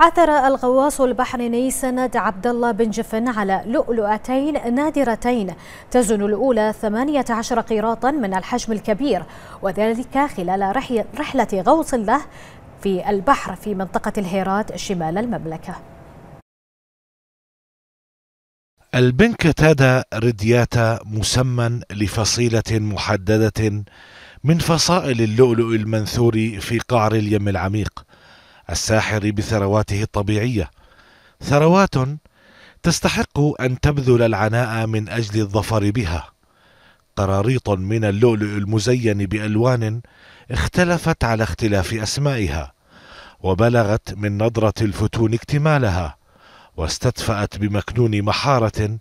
عثر الغواص البحريني سند عبد الله بن جفن على لؤلؤتين نادرتين تزن الأولى 18 قيراطا من الحجم الكبير وذلك خلال رحلة غوص له في البحر في منطقة الهيرات شمال المملكة البنكتادا ردياتا مسمى لفصيلة محددة من فصائل اللؤلؤ المنثور في قعر اليم العميق الساحر بثرواته الطبيعيه ثروات تستحق ان تبذل العناء من اجل الظفر بها قراريط من اللؤلؤ المزين بالوان اختلفت على اختلاف اسمائها وبلغت من نضره الفتون اكتمالها واستدفات بمكنون محاره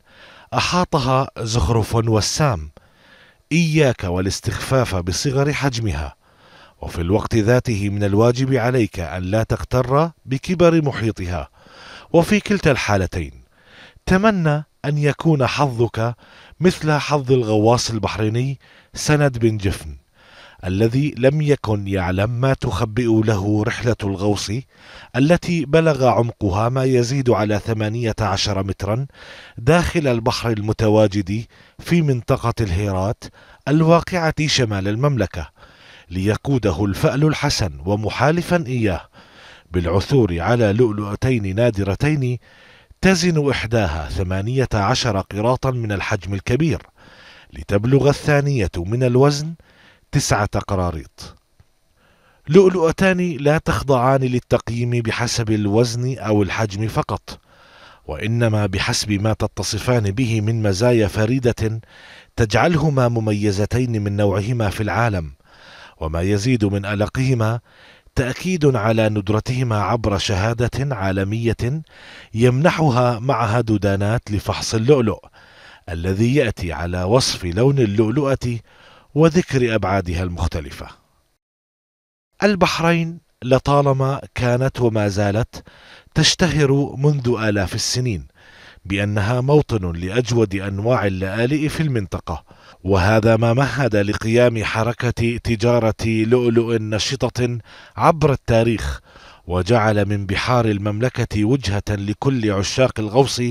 احاطها زخرف وسام اياك والاستخفاف بصغر حجمها وفي الوقت ذاته من الواجب عليك أن لا تغتر بكبر محيطها وفي كلتا الحالتين تمنى أن يكون حظك مثل حظ الغواص البحريني سند بن جفن الذي لم يكن يعلم ما تخبئ له رحلة الغوص التي بلغ عمقها ما يزيد على 18 مترا داخل البحر المتواجد في منطقة الهيرات الواقعة شمال المملكة ليقوده الفأل الحسن ومحالفا إياه بالعثور على لؤلؤتين نادرتين تزن إحداها ثمانية عشر قراطا من الحجم الكبير لتبلغ الثانية من الوزن تسعة قراريط لؤلؤتان لا تخضعان للتقييم بحسب الوزن أو الحجم فقط وإنما بحسب ما تتصفان به من مزايا فريدة تجعلهما مميزتين من نوعهما في العالم وما يزيد من ألقهما تاكيد على ندرتهما عبر شهاده عالميه يمنحها معها دودانات لفحص اللؤلؤ الذي ياتي على وصف لون اللؤلؤه وذكر ابعادها المختلفه البحرين لطالما كانت وما زالت تشتهر منذ الاف السنين بأنها موطن لأجود أنواع اللآلئ في المنطقة وهذا ما مهد لقيام حركة تجارة لؤلؤ نشطة عبر التاريخ وجعل من بحار المملكة وجهة لكل عشاق الغوص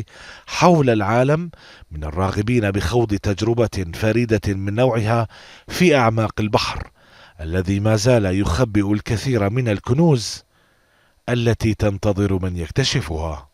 حول العالم من الراغبين بخوض تجربة فريدة من نوعها في أعماق البحر الذي ما زال يخبئ الكثير من الكنوز التي تنتظر من يكتشفها